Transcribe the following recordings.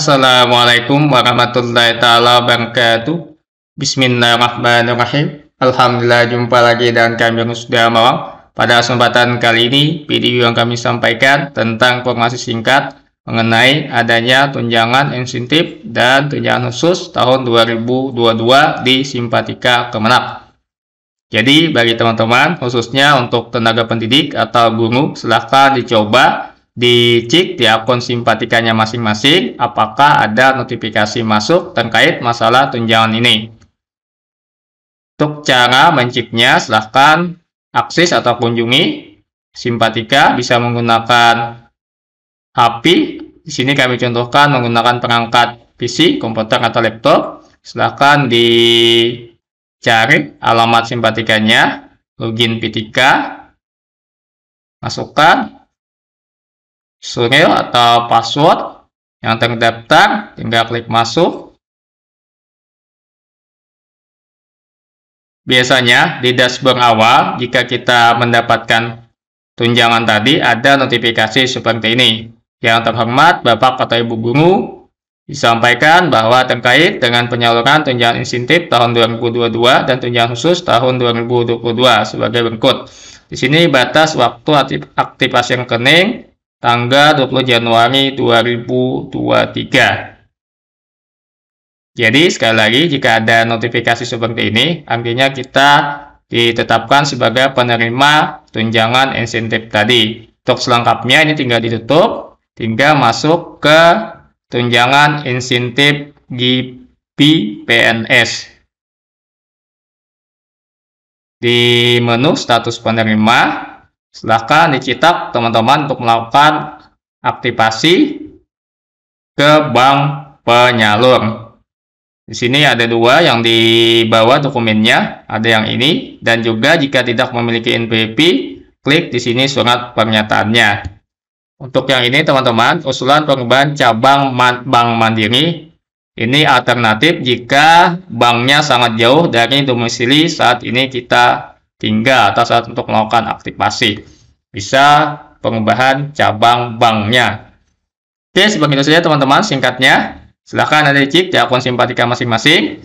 Assalamualaikum warahmatullahi taala wabarakatuh. Bismillahirrahmanirrahim. Alhamdulillah jumpa lagi dengan kami sudah malam. Pada kesempatan kali ini, video yang kami sampaikan tentang informasi singkat mengenai adanya tunjangan insentif dan tunjangan khusus tahun 2022 di Simpatika Kemenak. Jadi bagi teman-teman, khususnya untuk tenaga pendidik atau guru, silahkan dicoba dicek di akun simpatikanya masing-masing apakah ada notifikasi masuk terkait masalah tunjangan ini. Untuk cara menciknya, silahkan akses atau kunjungi simpatika bisa menggunakan HP. Di sini kami contohkan menggunakan perangkat PC, komputer atau laptop. Silahkan dicari alamat simpatikanya, login PTK, masukkan surreal atau password yang terdaftar, tinggal klik masuk. Biasanya di dashboard awal, jika kita mendapatkan tunjangan tadi, ada notifikasi seperti ini. Yang terhormat, Bapak atau Ibu Guru, disampaikan bahwa terkait dengan penyaluran tunjangan insentif tahun 2022 dan tunjangan khusus tahun 2022 sebagai berikut. Di sini batas waktu aktivasi rekening tanggal 20 Januari 2023. Jadi sekali lagi jika ada notifikasi seperti ini, artinya kita ditetapkan sebagai penerima tunjangan insentif tadi. Untuk selengkapnya ini tinggal ditutup, tinggal masuk ke tunjangan insentif GPNS. Di menu status penerima, silahkan dicetak teman-teman untuk melakukan aktivasi ke bank penyalur. Di sini ada dua yang di bawah dokumennya, ada yang ini, dan juga jika tidak memiliki NPWP, klik di sini surat pernyataannya. Untuk yang ini teman-teman, usulan perubahan cabang man bank mandiri, ini alternatif jika banknya sangat jauh dari domisili saat ini kita tinggal atas saat untuk melakukan aktivasi. Bisa pengubahan cabang banknya. Oke, sebagai itu saja teman-teman singkatnya. Silahkan Anda cek di akun simpatika masing-masing.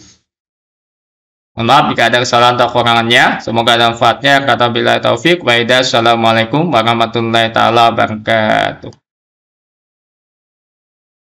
Mohon maaf jika ada kesalahan atau kekurangannya. Semoga ada manfaatnya. Kata bila taufik. Waidah. Assalamualaikum warahmatullahi taala wabarakatuh.